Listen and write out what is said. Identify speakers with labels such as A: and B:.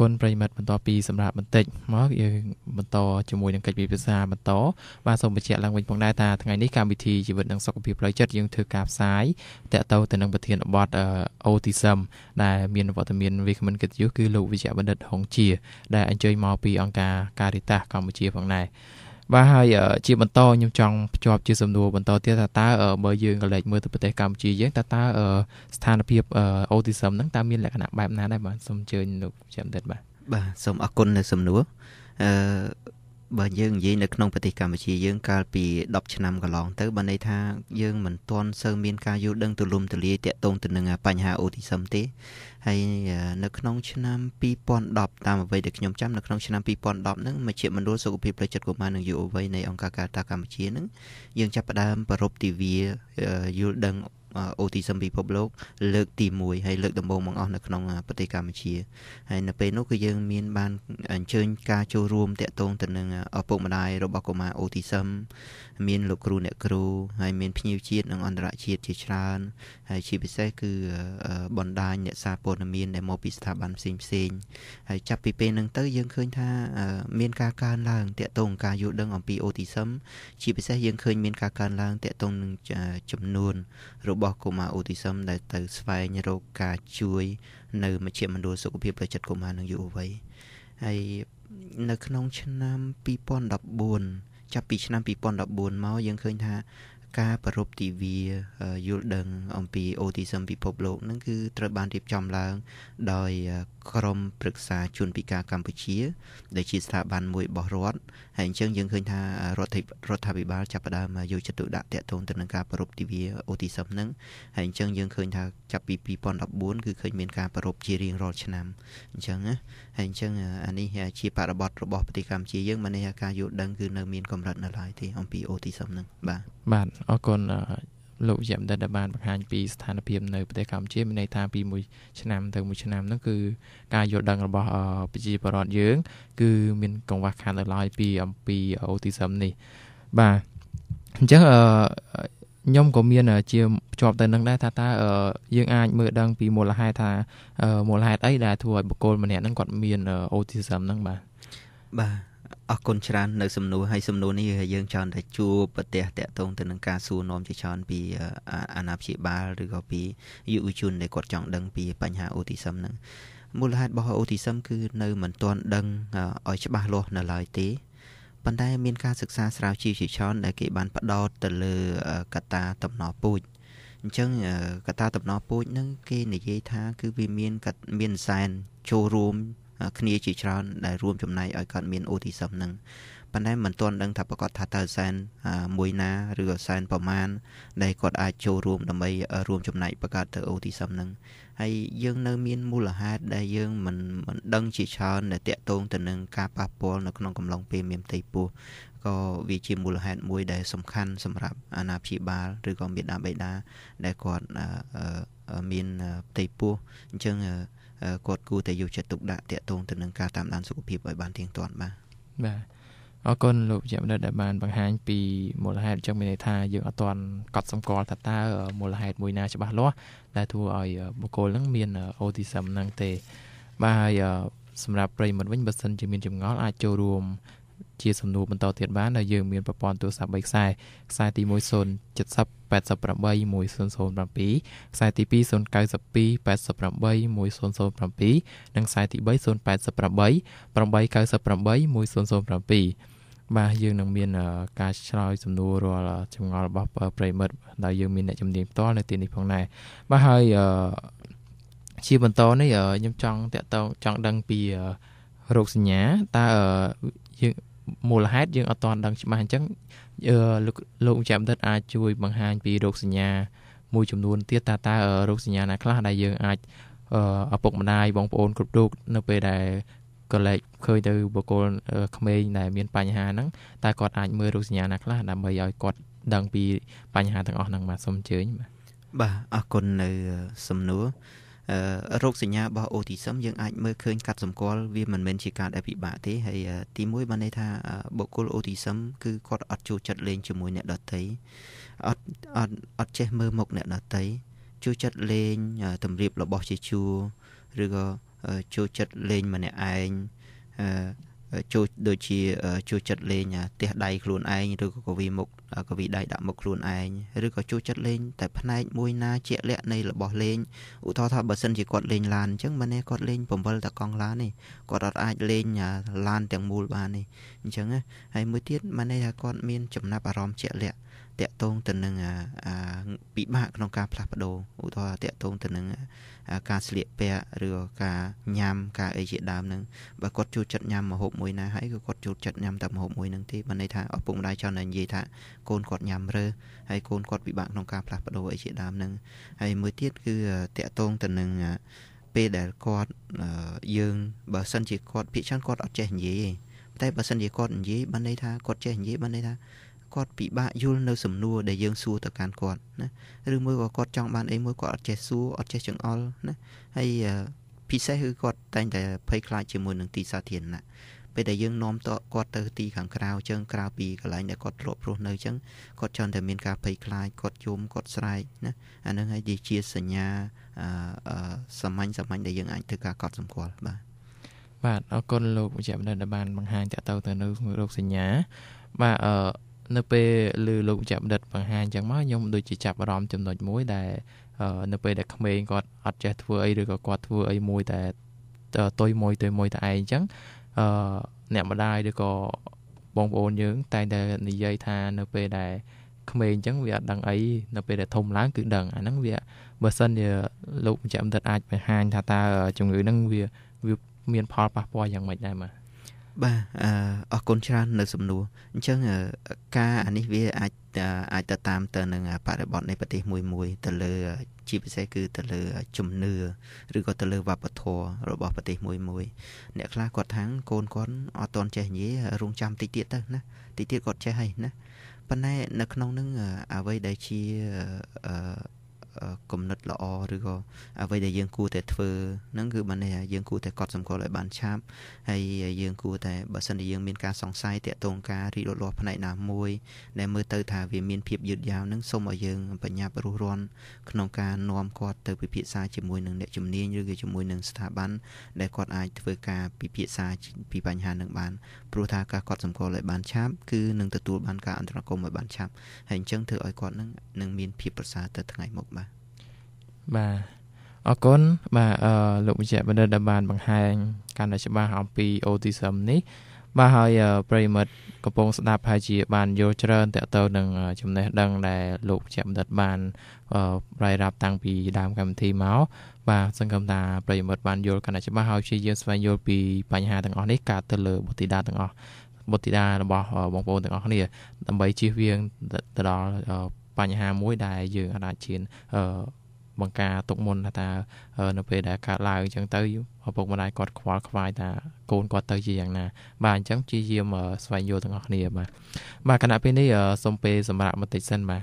A: គុណប្រិមិត្តបន្តពីសម្រាប់បន្តិចមកយើងបន្តជាមួយនឹងកិច្ចពិភាក្សាបន្តបាទសូមបញ្ជាក់ឡើងវិញផងដែរថាថ្ងៃនេះកម្មវិធីជីវិតនិងសុខភាពផ្លូវចិត្តយើងធ្វើការផ្សាយតទៅទៅនឹងប្រធានបទ Autism ដែលមានវត្តមានវិក្កាមកិត្តិយសគឺលោកវិជ្ជបណ្ឌិតហុងជាដែលអញ្ជើញមកពីអង្គការ Caritas កម្ពុជាផងដែរបាទហើយជាបន្តខ្ញុំចង់ភ្ជាប់ជាសំណួរបន្តទៀតថាតើបើយើងក៏លេចមើលទៅប្រទេសកម្ពុជាយើងតើតើស្ថានភាព autism ហ្នឹងតើមានលក្ខណៈបែបណាដែរបាទសូមអញ្ជើញលោកចាំដិតបាទ
B: បាទសូមអរគុណនៅសំណួរអឺបើយើងនិយាយនៅក្នុងប្រទេសកម្ពុជាយើងកាលពី10ឆ្នាំកន្លងទៅបើន័យថាយើងមិនទាន់សូវមានការយល់ដឹងទូលំទូលាយទាក់ទងទៅនឹងបញ្ហាអូទីសឹមទេហើយនៅក្នុង ឆ្នាំ2010តាមអ្វីដែលខ្ញុំចាំនៅក្នុងឆ្នាំ2010ហ្នឹងមជ្ឈមណ្ឌលសុខភាពផ្លូវចិត្តកុមារនិងយុវវ័យនៃអង្គការការតាកម្ពុជាហ្នឹងយើង ចាប់ផ្ដើមប្រពៃទិវាយល់ដឹងអូទីសឹមពិភពលោកលើកទី1ហើយលើកដំបូងបង្អស់នៅក្នុងប្រទេសកម្ពុជាហើយនៅពេលនោះគឺយើង មាន បានអញ្ជើញការចូលរួមតាក់ទងទៅនឹងឪពុកម្ដាយរបស់កុមារអូទីសឹមមានលោកគ្រូអ្នកគ្រូហើយមានភ្ញៀវជាតិនិងអន្តរជាតិជាច្រើនហើយជាពិសេសគឺបណ្ដាញអ្នកសារព័ត៌មានដែលមកពីស្ថាប័នផ្សេងផ្សេងហើយចាប់ពីពេលហ្នឹងទៅ យើងឃើញថាមានការកើនឡើងតាក់ទងការយល់ដឹងអំពីអូទីសឹមជាពិសេសយើងឃើញ មានការកើនឡើងតាក់ទងនឹងចំនួនរបស់របស់កុមារអូទីសឹមដែលទៅស្វែងរកការជួយ នៅមជ្ឈមណ្ឌលសុខភាពផ្លូវចិត្តកុមារនិងយុវវ័យហើយនៅ ក្នុងឆ្នាំ2014ចាប់ពីឆ្នាំ2014មកយើងឃើញថាការប្រពៃទិវាយល់ដឹងអំពី autism ពិភពលោកនឹងគឺត្រូវបានរៀបចំឡើង ដោយក្រមប្រឹក្សាជនពិការកម្ពុជាដែលជាស្ថាប័នមួយរបស់រដ្ឋហើយអញ្ចឹងយើងឃើញថារដ្ឋរដ្ឋាភិបាលចាប់ផ្ដើមយកចិត្តទុកដាក់ទាក់ទងទៅនឹងការប្រពៃទិវា autism នឹងហើយអញ្ចឹងយើងឃើញថាចាប់ពី2014គឺឃើញមានការប្រពៃជារៀងរាល់ឆ្នាំអញ្ចឹងណាហើយអញ្ចឹងអានេះជាបរិបទរបស់ប្រទេសកម្ពុជាយើងមិននេះការយល់ដឹងគឺនៅមានកម្រិតនៅឡើយទេអំពី autism នឹង
A: បាទបាទអរគុណលោកយ៉ាំដិតដែលបានបង្ហាញពីស្ថានភាពនៅប្រទេសកម្ពុជាមានន័យថាពីមួយឆ្នាំទៅមួយឆ្នាំហ្នឹងគឺការយល់ដឹងរបស់ប្រជាពលរដ្ឋយើង គឺមានកង្វះខាតនៅឡើយពីអំពីអូទីសឹមនេះបាទអញ្ចឹងអឺខ្ញុំក៏មាន ជាភ្ជាប់ទៅនឹងដែរថាតើយើងអាចមើលដឹងពីមូលហេតុថាមូលហេតុអីដែលធ្វើឲ្យបុគ្គលម្នាក់ហ្នឹងគាត់មានអូទីសឹមហ្នឹងបាទ
B: បាទអរគុណច្រើននៅសំណួរហើយសំណួរនេះយើងចង់តែជួបប្រទេសតកតងទៅនឹងការសួរនាំជាច្រើនពីអាណាព្យាបាលឬក៏ពីយុវជនដែលគាត់ចង់ដឹងពី បញ្ហាអូទីសឹមហ្នឹងមូលហេតុរបស់អូទីសឹមគឺនៅមិនទាន់ដឹងឲ្យច្បាស់លាស់នៅឡើយទេប៉ុន្តែមានការសិក្សាស្រាវជ្រាវជាច្រើនដែល គេ បានផ្ដោតទៅលើកត្តាតំណពូជអញ្ចឹងកត្តាតំណពូជហ្នឹងគេនិយាយថា គឺវាមានមានសែនចូលរួមគ្នាជាច្រើនដែលរួមចំណែកឲ្យកើតមានអូទីសឹមហ្នឹងប៉ុន្តែមិនទាន់ដឹងថាប្រកាសថាតើសែនមួយណាឬក៏សែនប្រមាណដែលគាត់អាចចូលរួមដើម្បីរួមចំណែកបង្កើតទៅអូទីសឹមហ្នឹងហើយយើងនៅមានមូលហេតុដែលយើងមិនមិនដឹងជាច្រើនដែលតកតងទៅនឹងការប៉ះពាល់នៅក្នុងកំឡុងពេលមានផ្ទៃពោះក៏វាជាមូលហេតុមួយដែលសំខាន់សម្រាប់អាណាព្យាបាលឬក៏មាតាបិតាដែលគាត់មានផ្ទៃពោះអញ្ចឹងគាត់គួរតែយកចិត្តទុកដាក់តាក់ទងទៅនឹងការតាមដានសុខភាពឲ្យបានទៀងទាត់បាទ
A: បាទអរគុណលោកជាបណ្ឌិតដែលបានបង្ហាញ ពីមូលហេតុចឹងមានន័យថាយើងអត់ទាន់កត់សម្គាល់ថាតើមូលហេតុមួយណាច្បាស់លាស់ដែលធ្វើឲ្យបុគ្គលនឹងមាន autism ហ្នឹងទេបាទហើយសម្រាប់ប្រិយមិត្តវិញបើសិនជាមានចម្ងល់អាចចូលរួម ជា សំណួរបន្តទៀតបានដែលយើងមានប្រព័ន្ធទូរស័ព្ទ3ខ្សែខ្សែទី1 070 098881007ខ្សែទី2 092881007និងខ្សែទី3 088898107បាទយើង នឹង មាន ការឆ្លើយសំណួររាល់ចម្ងល់របស់ប្រិមិត្តដែលយើងមានអ្នកជំនាញផ្ទាល់នៅទីនេះផងដែរបាទហើយជាបន្តនេះខ្ញុំចង់តាក់ទងចង់ដឹងពីរោគសញ្ញាតើយើងមូលហេតុយើងអត់ទាន់ដឹងច្បាស់អញ្ចឹងលោកលោកចាំដិតអាចជួយ បង្ហាញពីរោគសញ្ញាមួយចំនួនទៀតតើតើរោគសញ្ញាណាខ្លះដែលយើងអាចឪពុកម្ដាយបងប្អូន គ្រប់រូបនៅពេលដែលក៏លេចឃើញទៅបុគ្គលក្មេងដែលមានបញ្ហាហ្នឹងតើគាត់អាចមើលរោគសញ្ញាណាខ្លះដើម្បីឲ្យគាត់ដឹងពីបញ្ហាទាំងអស់ហ្នឹងបាទសូមអញ្ជើញបាទបាទអរគុណនៅសំណួរ
B: រោគសញ្ញារបស់អូទីសឹមយើងអាចមើលឃើញកាត់សម្គាល់វាមិនមែនជាការដែលពិបាកទេហើយទីមួយបានន័យថាបុគ្គលអូទីសឹមគឺគាត់អត់ចូលចិត្តលេងជាមួយអ្នកដទៃអត់អត់អត់ចេះមើលមុខអ្នកដទៃចូលចិត្តលេងទម្រាបរបស់ ជាជួរឬក៏ចូលចិត្តលេងម្នាក់ឯងចូលដូចជាចូលចិត្តលេងទះដៃខ្លួនឯងឬក៏កវីមុខកវីដៃដាក់មុខខ្លួនឯងឬក៏ចូលចិត្តលេងតែផ្នែកមួយណាជាក់លាក់នៃរបស់លេងឧទាហរណ៍ថាបើសិនជាគាត់លេងឡានអញ្ចឹងមែនទេគាត់លេង7តកង់ឡានទេគាត់អត់អាចលេងឡានទាំងមូលបានទេអញ្ចឹងហើយមួយទៀតមែនទេថាគាត់មានចំណាប់អារម្មណ៍ជាក់លាក់តកតងទៅនឹងពិបាកក្នុងការផ្លាស់ប្ដូរឧទាហរណ៍តកតងទៅនឹងការស្លៀកពាក់ឬការញ៉ាំការអីជាដើមនឹងបើគាត់ចូលចិត្តញ៉ាំម្ហូបមួយណាហើយក៏គាត់ចូលចិត្តញ៉ាំតែម្ហូបមួយនឹងទេបើន័យថាឪពុកម្ដាយចង់តែនិយាយថាកូនគាត់ញ៉ាំរើហើយកូនគាត់ពិបាកក្នុងការផ្លាស់ប្ដូរអីជាដើមនឹងហើយមួយទៀតគឺតកតងទៅនឹងពេលដែលគាត់យើងបើសិនជាគាត់ភាកច្រើនគាត់អត់ចេះនិយាយទេតែបើសិនជាគាត់និយាយបានន័យថាគាត់ចេះនិយាយបានន័យថាគាត់ពិបាកយល់នៅសំណួរដែលយើងសួរទៅកាន់គាត់ណាឬមួយក៏គាត់ចង់បានអីមួយគាត់អត់ចេះសួរអត់ចេះចង្អល់ណាហើយពិសេសគឺគាត់តែងតែភ័យខ្លាចជាមួយនឹងទីសាធារណៈពេលដែលយើងនាំតគាត់ទៅទីខាងក្រៅជើងក្រៅពីកន្លែងដែលគាត់ធ្លាប់រស់នៅអញ្ចឹងគាត់ច្រើនតែមានការភ័យខ្លាចគាត់យំគាត់ស្រែកណាអានឹងហើយជាសញ្ញាអឺសាមញ្ញសា
A: មញ្ញដែលយើងអាចធ្វើការកត់សម្គាល់បាទបាទអរគុណលោកវិជ្ជបណ្ឌិតដែលបានបង្ហាញតទៅទៅនៅរោគសញ្ញាបាទអឺនៅពេលឮលោកចាក់បណ្ឌិតបង្ហាញអញ្ចឹងមកខ្ញុំដូចជាចាប់អារម្មណ៍ចំណុចមួយដែល នៅពេលដែលក្មេងគាត់អត់ចេះធ្វើអីឬក៏គាត់ធ្វើអីមួយតែតុយមួយតុយមួយតែឯងអញ្ចឹងអឺអ្នកម្ដាយឬក៏បងប្អូនយើងតែងតែនិយាយថានៅពេលដែលក្មេងអញ្ចឹងវាអត់ដឹងអីនៅពេលដែលធំឡើងគឺដឹងអាហ្នឹងវាបើសិនជាលោកម្ចាស់បណ្ឌិតអាចបង្ហាញថាតើជំងឺហ្នឹងវាវាមានផលប៉ះពាល់យ៉ាងម៉េចដែរបាទបាទអ
B: រគុណច្រើននៅសំណួរអញ្ចឹងការអានេះវាអាចអាចទៅតាមទៅនឹងបរិបទនៃប្រទេសមួយមួយទៅលើ ជាពិសេសគឺទៅលើជំនឿឬក៏ទៅលើវប្បធម៌របស់ប្រទេសមួយមួយអ្នកខ្លះគាត់ថាងកូនគាត់អត់តន់ចេះញីរងចាំតិចទៀតទៅណាតិចទៀតគាត់ចេះហើយណាប៉ុន្តែនៅក្នុងនឹងអ្វីដែលជាគំនិតល្អឬក៏អ្វីដែលយើងគួរតែធ្វើហ្នឹងគឺបានន័យថាយើងគួរតែកត់សម្គាល់ឲ្យបានឆាប់ហើយយើងគួរតែបើសិនជាយើងមានការសង្ស័យតាក់ទងការរីកលូតលាស់ផ្នែកណាមួយដែលមើលទៅថាវាមានភាពយឺតយ៉ាវហ្នឹងសូមឲ្យយើងបញ្ញាប់រស់រាន់ក្នុងការនាំគាត់ទៅពិភាក្សាជាមួយនឹងអ្នកជំនាញឬក៏ជាមួយនឹងស្ថាប័នដែលគាត់អាចធ្វើការពិភាក្សាពីបញ្ហានឹងបានព្រោះថាការកត់សម្គាល់ឲ្យបានឆាប់គឺនឹងទទួលបានការអន្តរាគមន៍ឲ្យបានឆាប់ហើយអញ្ចឹងធ្វើឲ្យគាត់នឹងនឹងមានភាពប្រសើរទៅថ្ងៃមុខបាទ
A: បាទអរគុណបាទអឺលោកវិជ្ជបណ្ឌិតដែលបានបង្ហាញកាន់តែច្បាស់អំពី autism នេះបាទហើយប្រិមិត្តកំពុងស្ដាប់ហើយជាបានយល់ច្រើនតទៅនឹងចំណេះដឹងដែលលោកជាបណ្ឌិតបានរាយរាប់តាំងពីដើមកម្មវិធីមកបាទសង្ឃឹមថាប្រិមិត្តបានយល់កាន់តែច្បាស់ហើយជាយើងស្វែងយល់ពីបញ្ហាទាំងអស់នេះកើតទៅលើបុតិដាទាំងអស់បុតិដារបស់ បងប្អូនទាំងអស់គ្នាដើម្បីជៀសវាងទៅដល់បញ្ហាមួយដែលយើងអាចឈានអឺបង្ការទុកមុនថានៅពេលដែលកើតឡើងអញ្ចឹងទៅឪពុកម្ដាយគាត់ខ្វល់ខ្វាយថាកូនគាត់ទៅជាយ៉ាងណា បាទអញ្ចឹងព្យាយាម ស្វែងយល់ទាំងអស់គ្នាបាទបាទគណៈពេលនេះសូមពេលសម្រាប់បន្តិចសិនបាទ